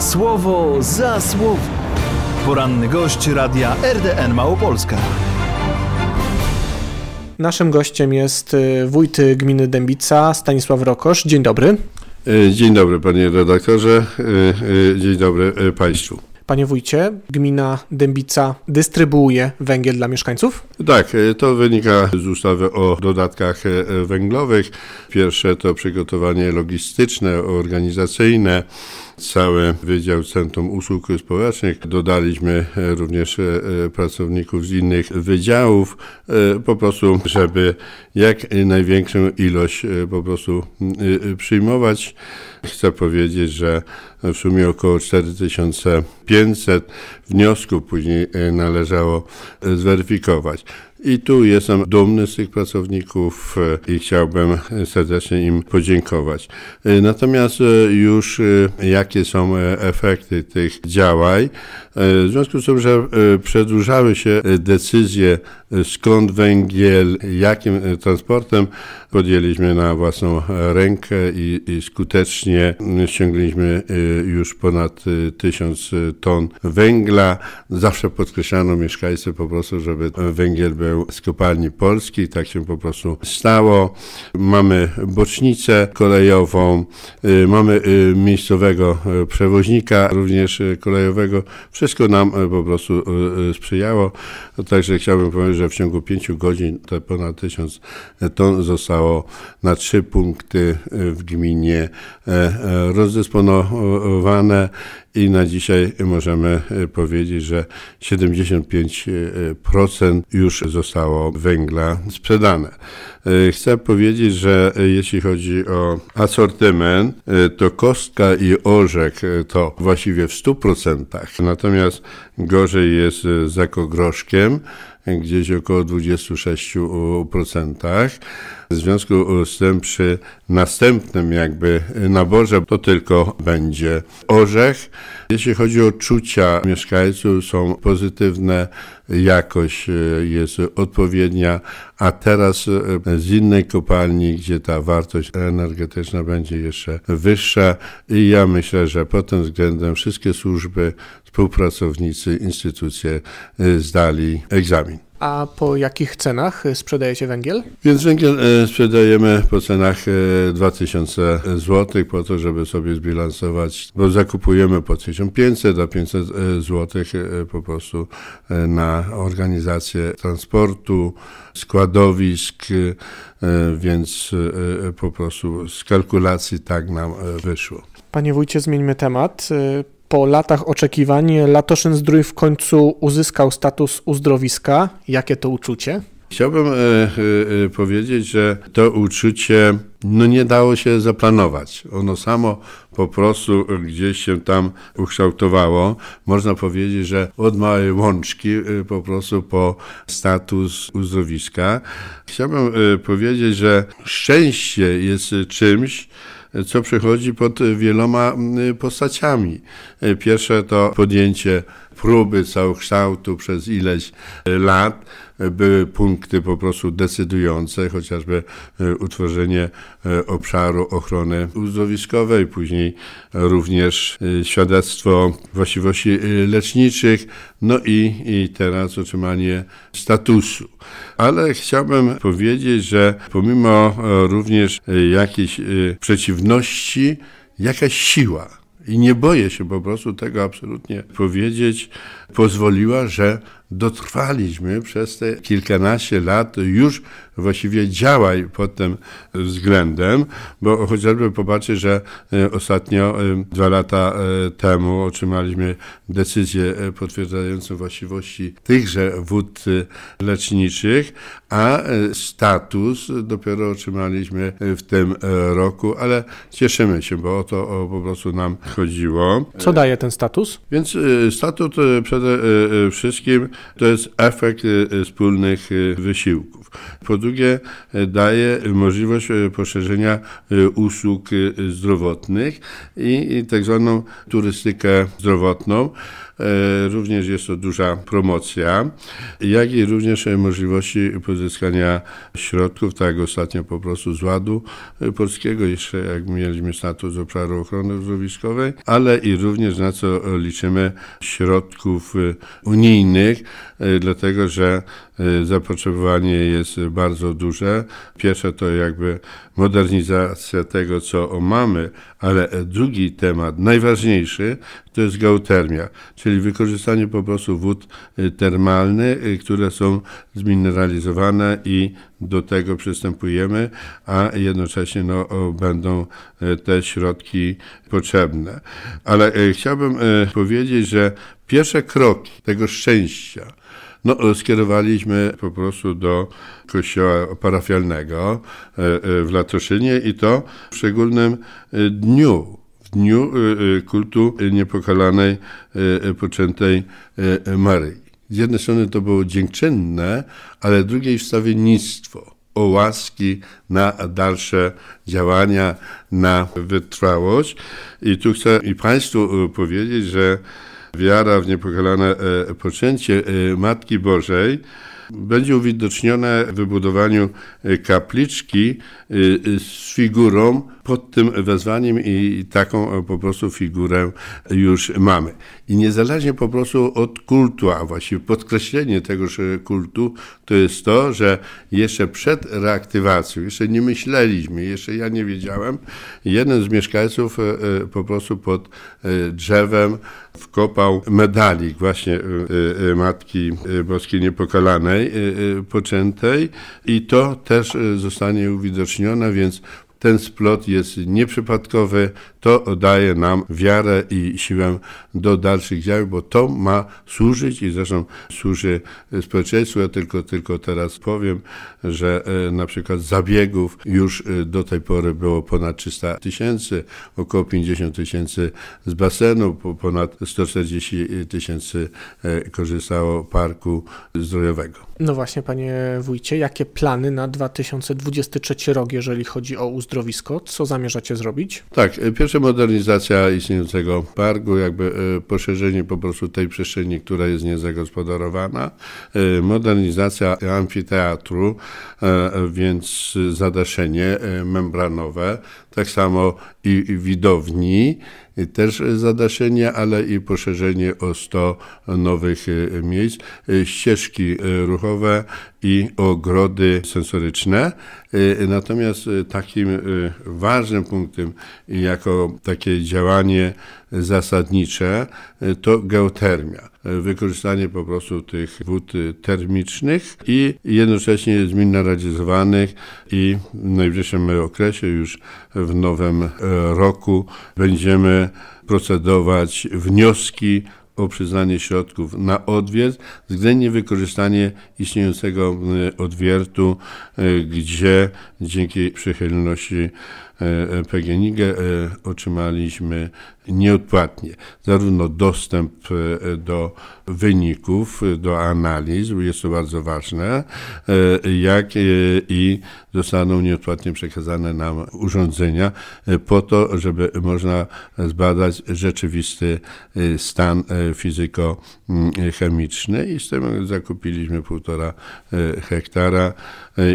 Słowo za słowo. Poranny gość radia RDN Małopolska. Naszym gościem jest y, wójt gminy Dębica Stanisław Rokosz. Dzień dobry. E, dzień dobry panie redaktorze. E, e, dzień dobry państwu. Panie wójcie, gmina Dębica dystrybuuje węgiel dla mieszkańców? Tak, to wynika z ustawy o dodatkach węglowych. Pierwsze to przygotowanie logistyczne, organizacyjne cały Wydział Centrum Usług Społecznych. Dodaliśmy e, również e, e, pracowników z innych wydziałów, po prostu, żeby jak największą ilość po prostu przyjmować. Chcę powiedzieć, że w sumie około 4500 wniosków później należało zweryfikować. I tu jestem dumny z tych pracowników e, i chciałbym serdecznie im podziękować. E, natomiast e, już jakie są efekty tych działań? W związku z tym, że przedłużały się decyzje, skąd węgiel, jakim transportem, podjęliśmy na własną rękę i, i skutecznie ściągnęliśmy już ponad tysiąc ton węgla. Zawsze podkreślano mieszkańcy po prostu, żeby węgiel był z kopalni polskiej, tak się po prostu stało. Mamy bocznicę kolejową, y, mamy y, miejscowego y, przewoźnika, również kolejowego. Wszystko nam po prostu sprzyjało. No, także chciałbym powiedzieć, że w ciągu pięciu godzin te ponad tysiąc ton zostało na trzy punkty w gminie rozdysponowane i na dzisiaj możemy e, powiedzieć, że 75% e, już zostało węgla sprzedane. E, chcę powiedzieć, że e, jeśli chodzi o asortyment, e, to kostka i orzek to właściwie w 100%. Natomiast gorzej jest z ekogroszkiem, gdzieś około 26%. W związku z tym przy następnym jakby naborze to tylko będzie orzech. Jeśli chodzi o czucia mieszkańców, są pozytywne jakość e, jest odpowiednia, a teraz e, z innej kopalni, gdzie ta wartość energetyczna będzie jeszcze wyższa i ja myślę, że pod tym względem wszystkie służby, współpracownicy, instytucje e, zdali egzamin. A po jakich cenach e, sprzedajecie węgiel? Więc węgiel e, sprzedajemy po cenach 2000 e, zł po to, żeby sobie zbilansować, bo zakupujemy po 1500 do 500 zł po prostu na organizację transportu, składowisk, więc po prostu z kalkulacji tak nam wyszło. Panie wójcie, zmieńmy temat po latach oczekiwań Latoszyn Zdrój w końcu uzyskał status uzdrowiska. Jakie to uczucie? Chciałbym y, y, powiedzieć, że to uczucie no, nie dało się zaplanować. Ono samo po prostu gdzieś się tam ukształtowało. Można powiedzieć, że od małej łączki y, po prostu po status uzdrowiska. Chciałbym powiedzieć, że szczęście jest czymś, co przychodzi pod wieloma postaciami. Pierwsze to podjęcie próby całokształtu przez ileś e, lat były punkty po prostu decydujące, chociażby e, utworzenie e, obszaru ochrony uzdrowiskowej, później również e, świadectwo właściwości leczniczych, no i, i teraz otrzymanie statusu. Ale chciałbym powiedzieć, że pomimo również jakiejś przeciwności, jakaś siła i nie boję się po prostu tego absolutnie powiedzieć, pozwoliła, że dotrwaliśmy przez te kilkanaście lat już właściwie działaj pod tym względem, bo chociażby popatrzeć, że e, ostatnio e, dwa lata e, temu otrzymaliśmy decyzję potwierdzającą właściwości tychże wód leczniczych, a status dopiero otrzymaliśmy w tym roku, ale cieszymy się, bo o to po prostu nam chodziło. Co daje ten status? Więc statut przede wszystkim to jest efekt y, y, wspólnych y, wysiłków. Po drugie, daje możliwość poszerzenia usług zdrowotnych i tak zwaną turystykę zdrowotną. E, również jest to duża promocja, jak i również możliwości pozyskania środków, tak jak ostatnio po prostu z Ładu e, Polskiego, jeszcze jak mieliśmy status obszaru ochrony uzdrowiskowej, ale i również na co liczymy środków e, unijnych, dlatego że zapotrzebowanie jest bardzo duże. Pierwsze to jakby modernizacja tego, co mamy, ale drugi temat, najważniejszy, to jest geotermia, czyli czyli wykorzystanie po prostu wód y, termalnych, y, które są zmineralizowane i do tego przystępujemy, a jednocześnie no, będą y, te środki potrzebne. Ale chciałbym powiedzieć, że pierwsze kroki tego szczęścia, no, skierowaliśmy po prostu do kościoła parafialnego w Latoszynie i to w szczególnym dniu dniu y, y, kultu niepokalanej, y, poczętej Maryi. Z jednej strony to było dziękczynne, ale drugiej wstawiennictwo o łaski na dalsze działania, na wytrwałość. I tu chcę i Państwu powiedzieć, że wiara w niepokalane poczęcie Matki Bożej będzie uwidocznione w wybudowaniu kapliczki z figurą pod tym wezwaniem i taką e, po prostu figurę już mamy. I niezależnie po prostu od kultu, a właściwie podkreślenie tegoż e, kultu, to jest to, że jeszcze przed reaktywacją, jeszcze nie myśleliśmy, jeszcze ja nie wiedziałem, jeden z mieszkańców e, po prostu pod drzewem wkopał medalik właśnie Matki Boskiej Niepokalanej, poczętej i to też zostanie uwidocznione, więc ten splot jest nieprzypadkowy, to daje nam wiarę i siłę do dalszych działań, bo to ma służyć i zresztą służy społeczeństwu. Ja tylko, tylko teraz powiem, że e, na przykład zabiegów już e, do tej pory było ponad 300 tysięcy, około 50 tysięcy z basenu, ponad 140 tysięcy e, korzystało parku zdrojowego. No właśnie, panie wójcie, jakie plany na 2023 rok, jeżeli chodzi o uzdrowienie? uzdrowisko. Co zamierzacie zrobić? Tak, y, pierwsza modernizacja istniejącego parku, jakby y, poszerzenie po prostu tej przestrzeni, która jest niezagospodarowana, y, modernizacja amfiteatru, więc zadaszenie membranowe, tak samo i widowni, Y, też zadaszenie, ale i poszerzenie o 100 nowych y, miejsc, y, ścieżki ruchowe i ogrody sensoryczne. Natomiast takim ważnym punktem jako takie działanie zasadnicze y, to geotermia. Y, wykorzystanie po prostu tych wód y, termicznych i jednocześnie zmineralizowanych i w najbliższym okresie, już w nowym e, roku, będziemy procedować wnioski o przyznanie środków na odwiert, względnie wykorzystanie istniejącego odwiertu, gdzie dzięki przychylności E, PGNiG e, otrzymaliśmy nieodpłatnie. Zarówno dostęp e, do wyników, do analiz, jest to bardzo ważne, jak i zostaną nieodpłatnie przekazane nam urządzenia po to, żeby można zbadać rzeczywisty stan fizyko-chemiczny i z tym zakupiliśmy półtora hektara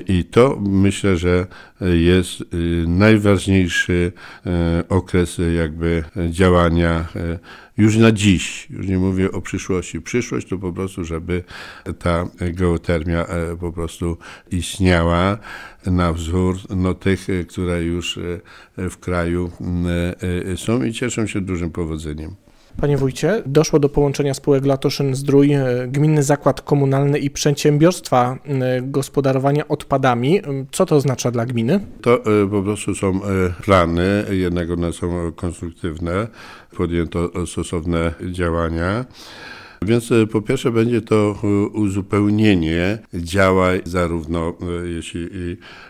i to myślę, że jest najważniejsze najważniejszy e, okres e, jakby e, działania już na dziś, już nie mówię o przyszłości. Przyszłość to po prostu, żeby ta geotermia po prostu istniała na wzór no, tych, które już w kraju są i cieszą się dużym powodzeniem. Panie wójcie, doszło do połączenia spółek Latoszyn-Zdrój, e, Gminny Zakład Komunalny i Przedsiębiorstwa e, Gospodarowania Odpadami. Co to oznacza dla gminy? To e, po prostu są plany, jednak one są konstruktywne, podjęto stosowne działania. Więc po pierwsze będzie to uzupełnienie działań, zarówno jeśli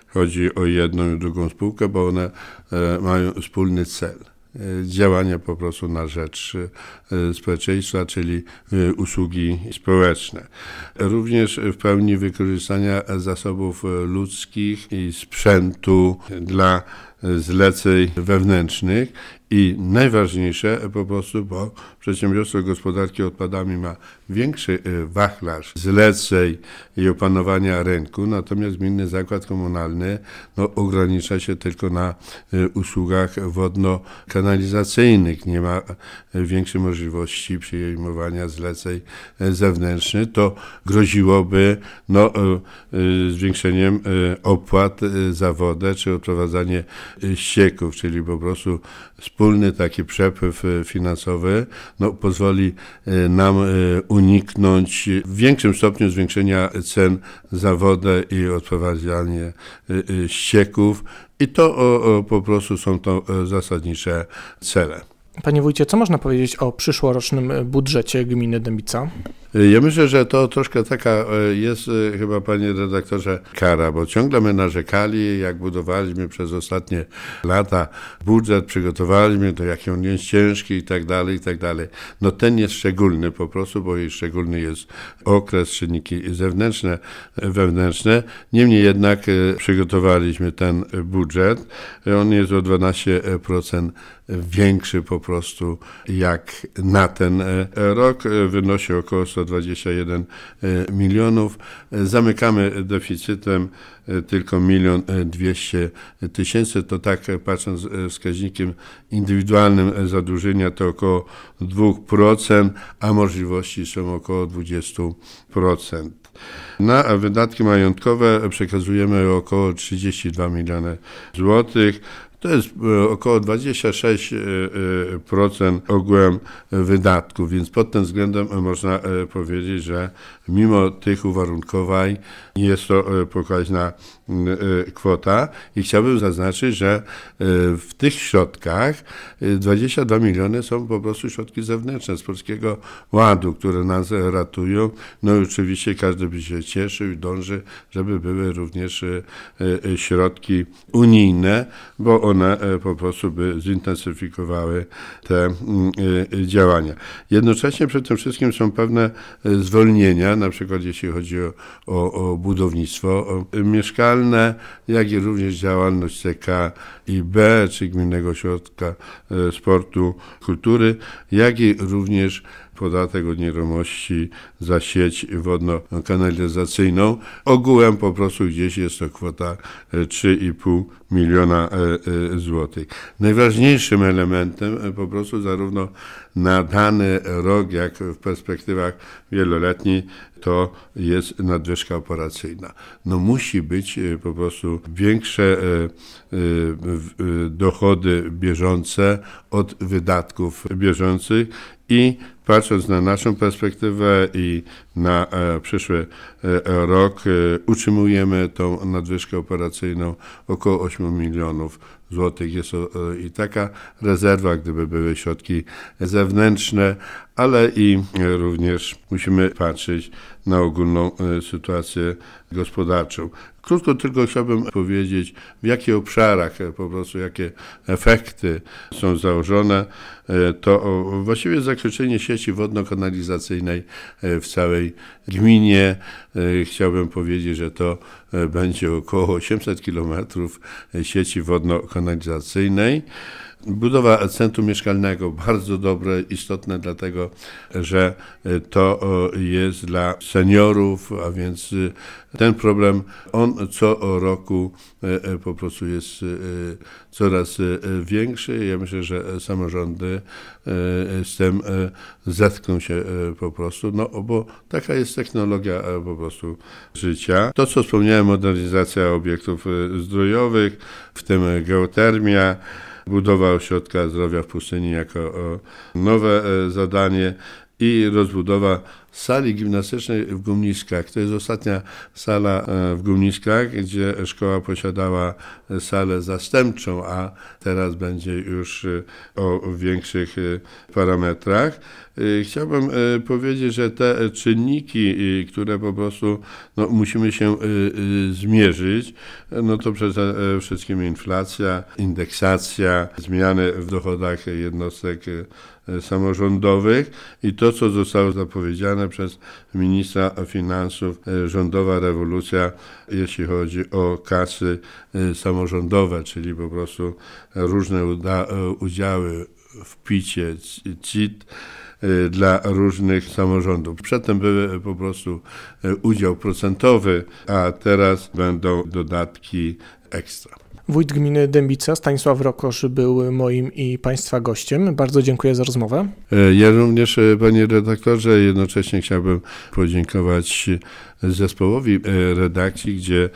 chodzi o jedną i drugą spółkę, bo one mają wspólny cel. E, działania po prostu na rzecz e, społeczeństwa, czyli e, usługi społeczne. Również w pełni wykorzystania zasobów ludzkich i sprzętu dla zleceń wewnętrznych i najważniejsze po prostu, bo przedsiębiorstwo gospodarki odpadami ma większy y, wachlarz zleceń i opanowania rynku, natomiast gminny zakład komunalny no, ogranicza się tylko na y, usługach wodno-kanalizacyjnych. Nie ma y, większej możliwości przyjmowania zleceń zewnętrznych. To groziłoby no, zwiększeniem opłat za wodę czy odprowadzanie ścieków, czyli po prostu wspólny taki przepływ e, finansowy no, pozwoli e, nam e, uniknąć w większym stopniu zwiększenia cen za wodę i odprowadzanie ścieków. I to o, o, po prostu są to zasadnicze cele. Panie wójcie, co można powiedzieć o przyszłorocznym e, budżecie gminy Dębica? Ja myślę, że to troszkę taka e, jest e, chyba, panie redaktorze, kara, bo ciągle my narzekali, jak budowaliśmy przez ostatnie lata budżet, przygotowaliśmy to, jaki on jest ciężki i tak dalej, i tak dalej. No ten jest szczególny po prostu, bo jej szczególny jest okres, czynniki zewnętrzne, wewnętrzne. Niemniej jednak przygotowaliśmy ten budżet. On jest o 12% większy po prostu jak na ten e, rok. E, wynosi około 121 e, milionów. Zamykamy deficytem tylko milion dwieście tysięcy. To tak patrząc z wskaźnikiem indywidualnym zadłużenia to około 2%, a możliwości są około 20%. Na wydatki majątkowe przekazujemy około 32 miliony złotych. To jest e, około 26% e, e, ogółem wydatków, więc pod tym względem można powiedzieć, że mimo tych uwarunkowań jest to pokaźna kwota i chciałbym zaznaczyć, że w tych środkach 22 miliony są po prostu środki zewnętrzne z Polskiego Ładu, które nas ratują. No i oczywiście każdy by się cieszył i dąży, żeby były również środki unijne, bo one one e, po prostu by zintensyfikowały te mm, e, działania. Jednocześnie przed tym wszystkim są pewne e, zwolnienia, na przykład jeśli chodzi o, o, o budownictwo mieszkalne, jak i również działalność CK i B, czy Gminnego Ośrodka Sportu, Kultury, jak i również podatek od nieruchomości za sieć wodno-kanalizacyjną. Ogółem po prostu gdzieś jest to kwota 3,5 e, miliona e, e, złotych. Najważniejszym elementem po prostu zarówno na dany rok, jak w perspektywach wieloletnich, to jest nadwyżka operacyjna. No musi być e, po prostu większe e, e, dochody bieżące od wydatków bieżących i patrząc na naszą perspektywę i na przyszły rok, utrzymujemy tą nadwyżkę operacyjną około 8 milionów złotych Jest e, i taka rezerwa, gdyby były środki zewnętrzne, ale i e, również musimy patrzeć na ogólną e, sytuację gospodarczą. Krótko tylko chciałbym powiedzieć, w jakich obszarach, e, po prostu jakie efekty są założone. To właściwie zakończenie sieci wodno-kanalizacyjnej w całej gminie. Chciałbym powiedzieć, że to będzie około 800 km sieci wodno-kanalizacyjnej. Budowa centrum mieszkalnego bardzo dobre, istotne, dlatego że e, to jest dla seniorów, a więc e, ten problem, on co roku e, po prostu jest coraz większy. Ja myślę, że samorządy z tym zetkną się po prostu, no bo taka jest technologia po prostu życia. To, co wspomniałem, modernizacja obiektów zdrojowych, w tym geotermia, budowa ośrodka zdrowia w Pustyni jako nowe e, zadanie i rozbudowa sali gimnastycznej w Gumniskach. To jest ostatnia sala e, w Gumniskach, gdzie szkoła posiadała e, salę zastępczą, a teraz będzie już e, o większych parametrach. Chciałbym powiedzieć, że te czynniki, które po prostu no, musimy się zmierzyć, no to przede wszystkim inflacja, indeksacja, zmiany w dochodach jednostek E, samorządowych i to, co zostało zapowiedziane przez ministra finansów, e, rządowa rewolucja, jeśli chodzi o kasy e, samorządowe, czyli po prostu różne udziały w picie CIT dla różnych samorządów. Przedtem były po prostu udział procentowy, a teraz będą dodatki ekstra. Wójt gminy Dębica Stanisław Rokosz był moim i Państwa gościem. Bardzo dziękuję za rozmowę. E, ja również, e, panie redaktorze, jednocześnie chciałbym podziękować zespołowi e, redakcji, gdzie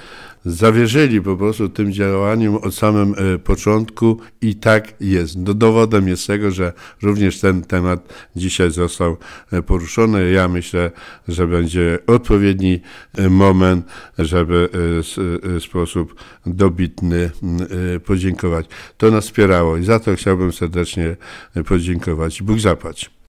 zawierzyli po prostu tym działaniom od samym e, początku i tak jest. dowodem jest tego, że również ten temat dzisiaj został e, poruszony. Ja myślę, że będzie odpowiedni e, moment, żeby w sposób dobitny podziękować. To nas wspierało i za to chciałbym serdecznie podziękować. Bóg zapłać.